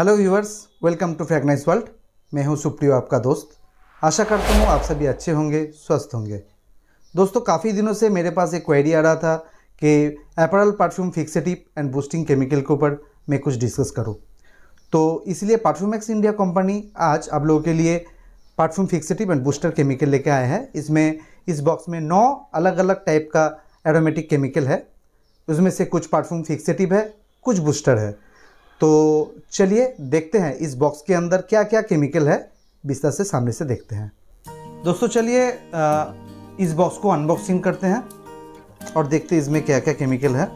hello viewers welcome to Fragnize world मैं हूं सुप्रियो आपका दोस्त आशा करता हूं आप सभी अच्छे होंगे स्वस्थ होंगे दोस्तों काफ़ी दिनों से मेरे पास एक क्वेरी आ रहा था कि apparel perfume fixative and boosting chemical के ऊपर मैं कुछ डिस्कस करूं तो इसलिए एक्स इंडिया कंपनी आज आप लोगों के लिए perfume fixative and booster chemical लेके आए हैं इसमें इस बॉक्स में नौ अलग अलग टाइप का एरोमेटिक केमिकल है उसमें से कुछ परफ्यूम फिक्सेटिव है कुछ बूस्टर है तो चलिए देखते हैं इस बॉक्स के अंदर क्या क्या केमिकल है बिस्तर से सामने से देखते हैं दोस्तों चलिए इस बॉक्स को अनबॉक्सिंग करते हैं और देखते हैं इसमें क्या क्या केमिकल है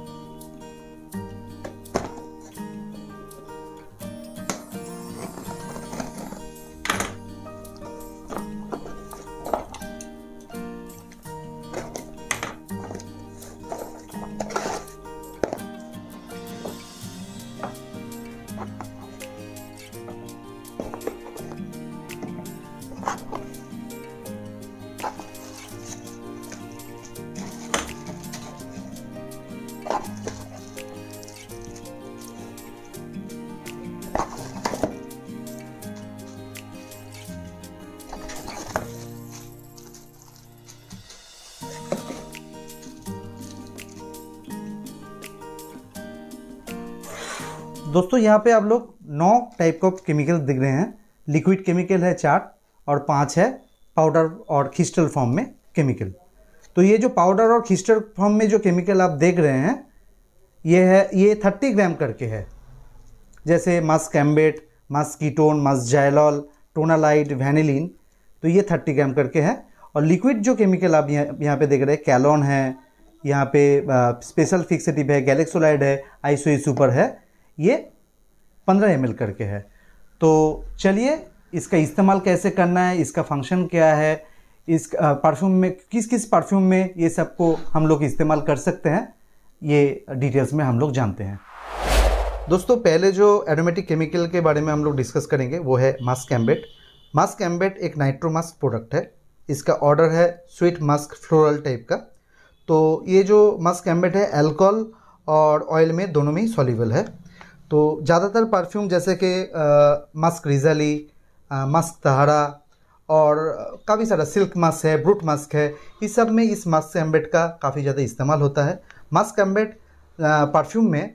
दोस्तों यहाँ पे आप लोग नौ टाइप ऑफ केमिकल दिख रहे हैं लिक्विड केमिकल है चार और पाँच है पाउडर और क्रिस्टल फॉर्म में केमिकल तो ये जो पाउडर और क्रिस्टल फॉर्म में जो केमिकल आप देख रहे हैं ये है ये थर्टी ग्राम करके है जैसे मस्क कैम्बेट musk ketone musk xylol tonalide vanillin तो ये थर्टी ग्राम करके है और लिक्विड जो केमिकल आप यहाँ पे देख रहे हैं कैलोन है यहाँ पे स्पेशल फिक्सेटिव है गैलेक्सोलाइड है आइसोई सुपर है ये पंद्रह एम करके है तो चलिए इसका इस्तेमाल कैसे करना है इसका फंक्शन क्या है इस परफ्यूम में किस किस परफ्यूम में ये सबको हम लोग इस्तेमाल कर सकते हैं ये डिटेल्स में हम लोग जानते हैं दोस्तों पहले जो एरोमेटिक केमिकल के बारे में हम लोग डिस्कस करेंगे वो है मास्क एम्बेट मास्क एम्बेट एक नाइट्रो मास्क प्रोडक्ट है इसका ऑर्डर है स्वीट मास्क फ्लोरल टाइप का तो ये जो मास्क एम्बेट है एल्कोहल और ऑयल में दोनों में ही सॉल्यूबल है तो ज़्यादातर परफ्यूम जैसे कि मस्क रिजली मस्क तहरा और काफ़ी सारा सिल्क मस्क है ब्रूट मस्क है इस सब में इस मस्क एम्बेट का काफ़ी ज़्यादा इस्तेमाल होता है मस्क एम्बेट परफ्यूम में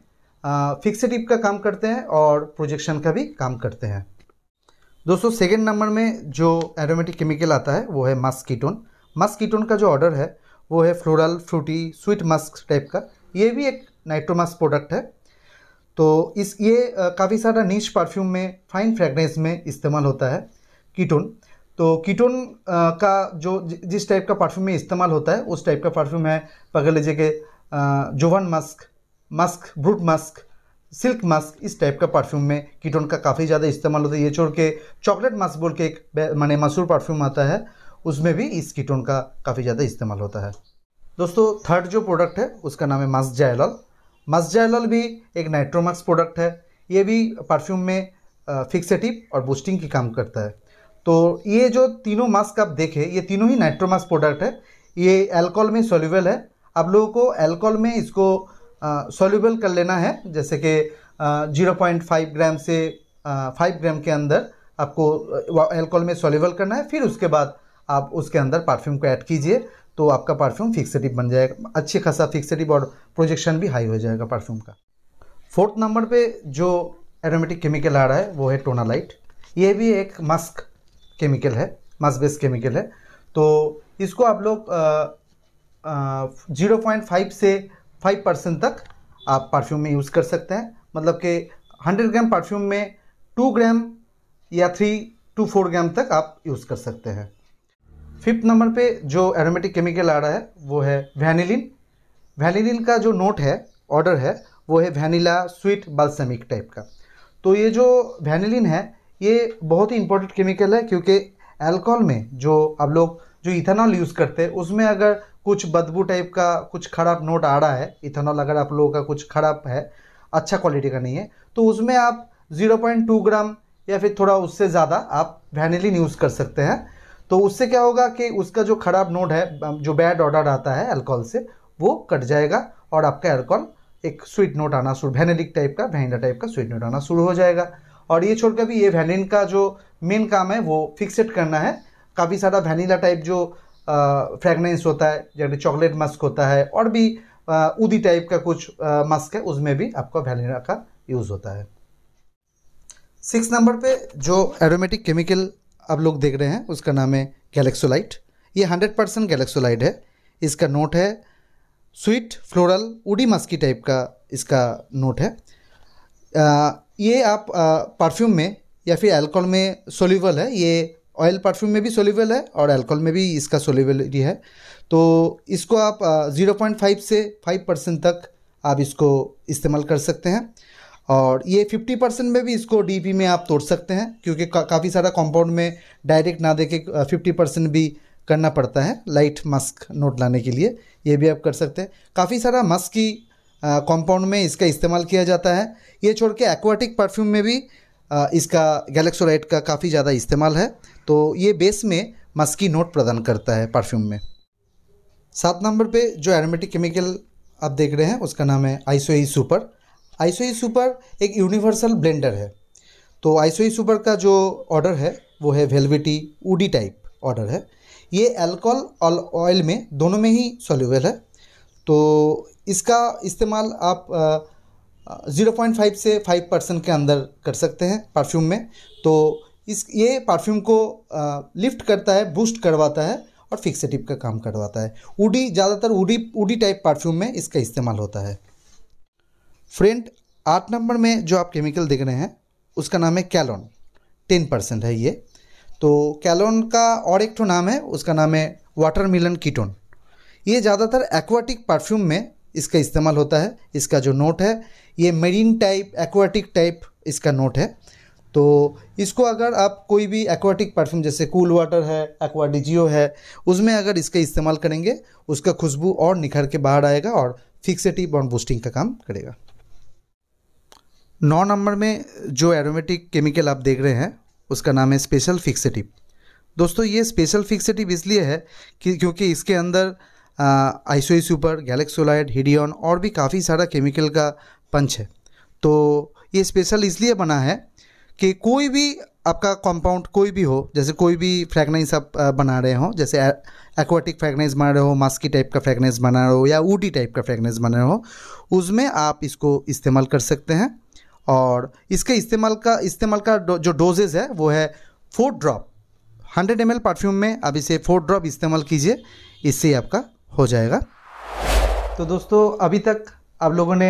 फिक्सेटिव का काम करते हैं और प्रोजेक्शन का भी काम करते हैं दोस्तों सेकेंड नंबर में जो एरोमेटिक केमिकल आता है वो है मस्क कीटोन मस्क कीटोन का जो ऑर्डर है वो है floral fruity sweet musk type का ये भी एक नाइट्रोमस प्रोडक्ट है तो इस ये काफ़ी सारा नीच परफ्यूम में फाइन फ्रेगनेंस में इस्तेमाल होता है कीटोन तो कीटोन का जो जिस टाइप का परफ्यूम में इस्तेमाल होता है उस टाइप का परफ्यूम है पकड़ लीजिए कि जोवन musk musk brute musk silk musk इस टाइप का परफ्यूम में कीटोन का काफ़ी ज़्यादा इस्तेमाल होता है ये छोड़ के चॉकलेट मास्क बोल के एक माने मशहूर परफ्यूम आता है उसमें भी इस कीटोन का काफ़ी ज़्यादा इस्तेमाल होता है दोस्तों थर्ड जो प्रोडक्ट है उसका नाम है मास्क जायलॉल मस्जैलल भी एक नाइट्रोमैक्स प्रोडक्ट है ये भी परफ्यूम में फिक्सेटिव और बूस्टिंग की काम करता है तो ये जो तीनों मास्क आप देखें ये तीनों ही नाइट्रोमास प्रोडक्ट है ये एल्कोहल में सोल्यूबल है आप लोगों को एल्कोहल में इसको सोल्यूबल कर लेना है जैसे कि जीरो पॉइंट फाइव ग्राम से फाइव ग्राम के अंदर आपको एल्कोहल में सोल्यूबल करना है फिर उसके बाद आप उसके अंदर परफ्यूम को ऐड कीजिए तो आपका परफ्यूम फिक्सेटिव बन जाएगा अच्छे खासा फिक्सेटिव और प्रोजेक्शन भी हाई हो जाएगा परफ्यूम का फोर्थ नंबर पे जो एरोमेटिक केमिकल आ रहा है वो है टोनालाइट ये भी एक मस्क केमिकल है मस्क बेस्ड केमिकल है तो इसको आप लोग जीरो पॉइंट फाइव से फाइव परसेंट तक आप परफ्यूम में यूज़ कर सकते हैं मतलब कि हंड्रेड ग्राम परफ्यूम में टू ग्राम या थ्री टू फोर ग्राम तक आप यूज़ कर सकते हैं फिफ्थ नंबर पे जो एरोमेटिक केमिकल आ रहा है वो है वैनिलिन वैनिलिन का जो नोट है ऑर्डर है वो है वैनिला स्वीट बाल्समिक टाइप का तो ये जो वैनिलिन है ये बहुत ही इंपॉर्टेंट केमिकल है क्योंकि अल्कोहल में जो अब लोग जो इथेनॉल यूज़ करते हैं उसमें अगर कुछ बदबू टाइप का कुछ खराब नोट आ रहा है इथेनॉल अगर आप लोगों का कुछ खराब है अच्छा क्वालिटी का नहीं है तो उसमें आप 0.2 ग्राम या फिर थोड़ा उससे ज़्यादा आप वैनिलिन यूज़ कर सकते हैं तो उससे क्या होगा कि उसका जो खराब नोड है जो बैड ऑर्डर आता है अल्कोहल से वो कट जाएगा और आपका अल्कोहल एक स्वीट नोट आना शुरू वैनिलिक टाइप का वैनिला टाइप का स्वीट नोट आना शुरू हो जाएगा और ये छोड़कर भी ये वैनिन का जो मेन काम है वो फिक्सेट करना है काफ़ी सारा वैनिला टाइप जो फ्रेगनेंस होता है जैसे चॉकलेट मस्क होता है और भी उदी टाइप का कुछ मस्क है उसमें भी आपका वैनिला का यूज़ होता है सिक्स नंबर पे जो एरोमेटिक केमिकल आप लोग देख रहे हैं उसका नाम है गैलेक्सोलाइट ये हंड्रेड परसेंट गैलेक्सोलाइट है इसका नोट है स्वीट फ्लोरल उडी मस्की टाइप का इसका नोट है आ, ये आप परफ्यूम में या फिर एल्कोहल में सोल्यूबल है ये ऑयल परफ्यूम में भी सोल्यूबल है और एल्कोहल में भी इसका सोल्यूबलिटी है तो इसको आप ज़ीरो पॉइंट फाइव से फाइव परसेंट तक आप इसको इस्तेमाल कर सकते हैं और ये 50 परसेंट में भी इसको डीपी में आप तोड़ सकते हैं क्योंकि का, काफ़ी सारा कंपाउंड में डायरेक्ट ना देके 50 परसेंट भी करना पड़ता है लाइट मस्क नोट लाने के लिए ये भी आप कर सकते हैं काफ़ी सारा मस्क की कंपाउंड में इसका इस्तेमाल किया जाता है ये छोड़ के एक्वाटिक परफ्यूम में भी आ, इसका गैलेक्सोलाइट का काफ़ी ज़्यादा इस्तेमाल है तो ये बेस में मस्की नोट प्रदान करता है परफ्यूम में सात नंबर पे जो एरोमेटिक केमिकल आप देख रहे हैं उसका नाम है आइसोई सुपर आईसोई सुपर एक यूनिवर्सल ब्लेंडर है तो आईसोई सुपर का जो ऑर्डर है वो है वेलविटी उडी टाइप ऑर्डर है ये अल्कोहल और ऑयल में दोनों में ही सॉल्यूबल है तो इसका इस्तेमाल आप ज़ीरो पॉइंट फाइव से फाइव परसेंट के अंदर कर सकते हैं परफ्यूम में तो इस ये परफ्यूम को आ, लिफ्ट करता है बूस्ट करवाता है और फिक्सेटिव का काम करवाता है उडी ज़्यादातर उडी उडी टाइप परफ्यूम में इसका इस्तेमाल होता है फ्रेंड आठ नंबर में जो आप केमिकल देख रहे हैं उसका नाम है कैलोन टेन परसेंट है ये तो कैलोन का और एक तो नाम है उसका नाम है वाटर मिलन कीटोन ये ज़्यादातर एक्वाटिक परफ्यूम में इसका इस्तेमाल होता है इसका जो नोट है ये मेरीन टाइप एक्वाटिक टाइप इसका नोट है तो इसको अगर आप कोई भी एक्वाटिक परफ्यूम जैसे कूल वाटर है एक्वाडिजियो है उसमें अगर इसका इस्तेमाल करेंगे उसका खुशबू और निखर के बाहर आएगा और फिक्सिटी और बूस्टिंग का काम करेगा नौ नंबर में जो एरोमेटिक केमिकल आप देख रहे हैं उसका नाम है स्पेशल फिक्सेटिव दोस्तों ये स्पेशल फिक्सेटिव इसलिए है कि क्योंकि इसके अंदर आइसोई सुपर गैलेक्सोलाइड हिडियन और भी काफ़ी सारा केमिकल का पंच है तो ये स्पेशल इसलिए बना है कि कोई भी आपका कंपाउंड कोई भी हो जैसे कोई भी फ्रैगनेंस आप बना रहे हो जैसे एक्वाटिक फ्रैगनेंस बना रहे हो मास्की टाइप का फ्रैगनेंस बना रहे हो या ऊटी टाइप का फ्रैगनेंस बना रहे हो उसमें आप इसको इस्तेमाल कर सकते हैं और इसके इस्तेमाल का इस्तेमाल का जो डोजेज है वो है four drop hundred M perfume में आप इसे फोर ड्रॉप इस्तेमाल कीजिए इससे आपका हो जाएगा तो दोस्तों अभी तक आप लोगों ने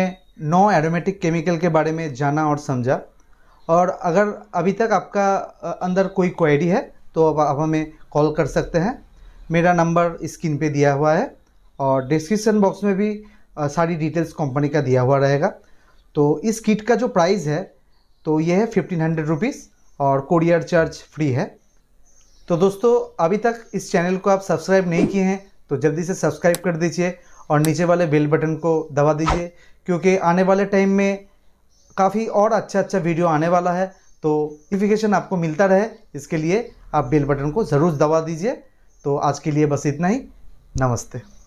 नौ एरोमेटिक केमिकल के बारे में जाना और समझा और अगर अभी तक आपका अंदर कोई क्वेरी है तो अब आप हमें कॉल कर सकते हैं मेरा नंबर स्क्रीन पे दिया हुआ है और डिस्क्रिप्शन बॉक्स में भी सारी डिटेल्स कंपनी का दिया हुआ रहेगा तो इस किट का जो प्राइस है तो ये है फिफ्टीन हंड्रेड रुपीज़ और कोरियर चार्ज फ्री है तो दोस्तों अभी तक इस चैनल को आप सब्सक्राइब नहीं किए हैं तो जल्दी से सब्सक्राइब कर दीजिए और नीचे वाले बेल बटन को दबा दीजिए क्योंकि आने वाले टाइम में काफ़ी और अच्छा अच्छा वीडियो आने वाला है तो नोटिफिकेशन आपको मिलता रहे इसके लिए आप बेल बटन को ज़रूर दबा दीजिए तो आज के लिए बस इतना ही नमस्ते